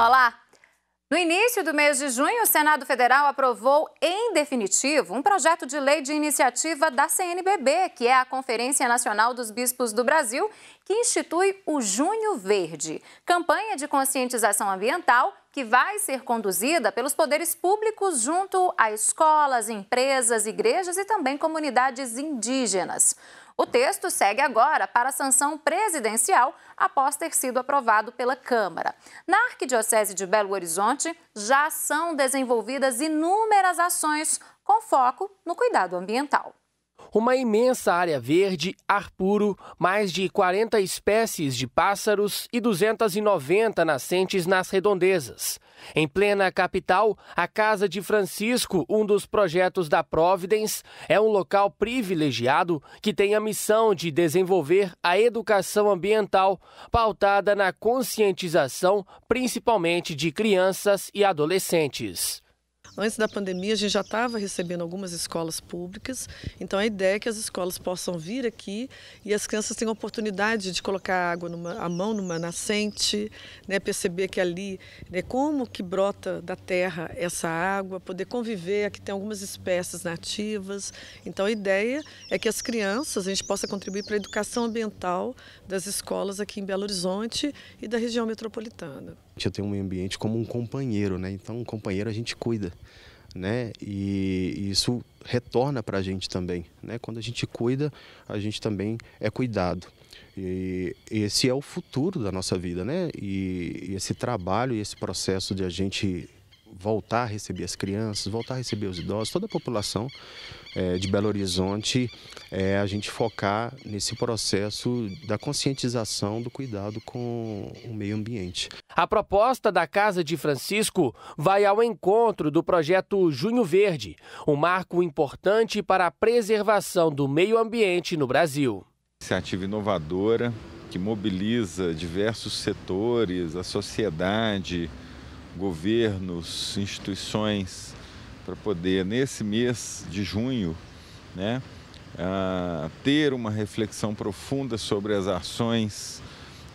Olá! No início do mês de junho, o Senado Federal aprovou, em definitivo, um projeto de lei de iniciativa da CNBB, que é a Conferência Nacional dos Bispos do Brasil, que institui o Junho Verde, campanha de conscientização ambiental que vai ser conduzida pelos poderes públicos junto a escolas, empresas, igrejas e também comunidades indígenas. O texto segue agora para a sanção presidencial após ter sido aprovado pela Câmara. Na Arquidiocese de Belo Horizonte, já são desenvolvidas inúmeras ações com foco no cuidado ambiental uma imensa área verde, ar puro, mais de 40 espécies de pássaros e 290 nascentes nas redondezas. Em plena capital, a Casa de Francisco, um dos projetos da Providence, é um local privilegiado que tem a missão de desenvolver a educação ambiental pautada na conscientização, principalmente de crianças e adolescentes. Antes da pandemia, a gente já estava recebendo algumas escolas públicas, então a ideia é que as escolas possam vir aqui e as crianças tenham a oportunidade de colocar água numa, a mão numa nascente, né, perceber que ali, né, como que brota da terra essa água, poder conviver, aqui tem algumas espécies nativas. Então a ideia é que as crianças, a gente possa contribuir para a educação ambiental das escolas aqui em Belo Horizonte e da região metropolitana. Eu tenho um meio ambiente como um companheiro, né? Então, um companheiro a gente cuida né? E, isso retorna para a gente também, né? Quando a gente cuida, a gente também é cuidado. E esse é o futuro da nossa vida, né? E esse trabalho e esse processo de a gente voltar a receber as crianças, voltar a receber os idosos, toda a população é, de Belo Horizonte, é, a gente focar nesse processo da conscientização do cuidado com o meio ambiente. A proposta da Casa de Francisco vai ao encontro do projeto Junho Verde, um marco importante para a preservação do meio ambiente no Brasil. Iniciativa inovadora que mobiliza diversos setores, a sociedade, governos, instituições, para poder, nesse mês de junho, né, uh, ter uma reflexão profunda sobre as ações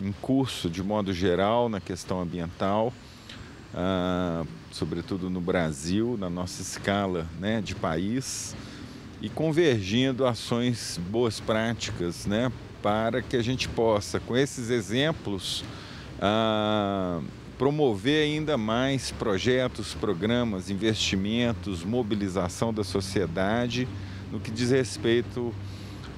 em curso, de modo geral, na questão ambiental, uh, sobretudo no Brasil, na nossa escala né, de país, e convergindo ações boas práticas né, para que a gente possa, com esses exemplos, uh, promover ainda mais projetos, programas, investimentos, mobilização da sociedade no que diz respeito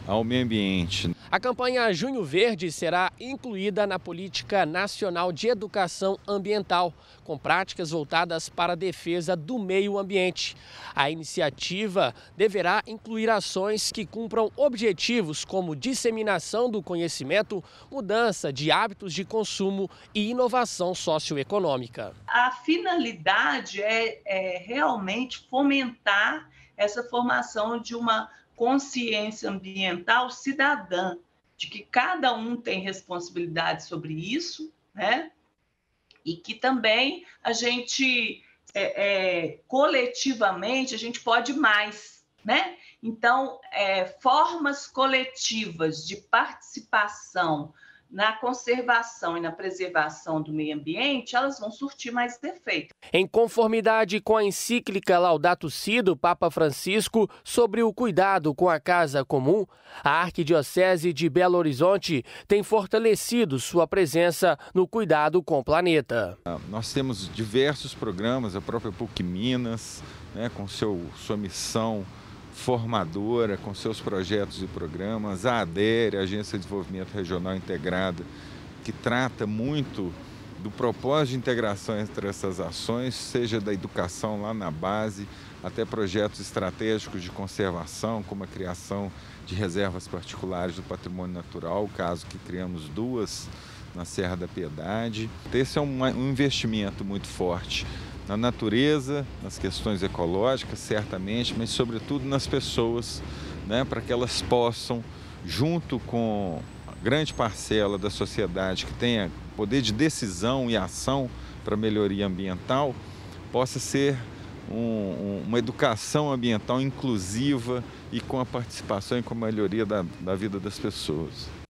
ao meio ambiente. A campanha Junho Verde será incluída na Política Nacional de Educação Ambiental, com práticas voltadas para a defesa do meio ambiente. A iniciativa deverá incluir ações que cumpram objetivos como disseminação do conhecimento, mudança de hábitos de consumo e inovação socioeconômica. A finalidade é, é realmente fomentar essa formação de uma consciência ambiental cidadã, de que cada um tem responsabilidade sobre isso, né? E que também a gente, é, é, coletivamente, a gente pode mais, né? Então, é, formas coletivas de participação na conservação e na preservação do meio ambiente, elas vão surtir mais efeito. Em conformidade com a encíclica Laudato Si do Papa Francisco sobre o cuidado com a casa comum, a Arquidiocese de Belo Horizonte tem fortalecido sua presença no cuidado com o planeta. Nós temos diversos programas, a própria PUC Minas, né, com seu, sua missão formadora com seus projetos e programas, a ADERE, a Agência de Desenvolvimento Regional Integrada, que trata muito do propósito de integração entre essas ações, seja da educação lá na base, até projetos estratégicos de conservação, como a criação de reservas particulares do patrimônio natural, caso que criamos duas na Serra da Piedade. Esse é um investimento muito forte na natureza, nas questões ecológicas, certamente, mas sobretudo nas pessoas, né, para que elas possam, junto com a grande parcela da sociedade que tenha poder de decisão e ação para melhoria ambiental, possa ser um, uma educação ambiental inclusiva e com a participação e com a melhoria da, da vida das pessoas.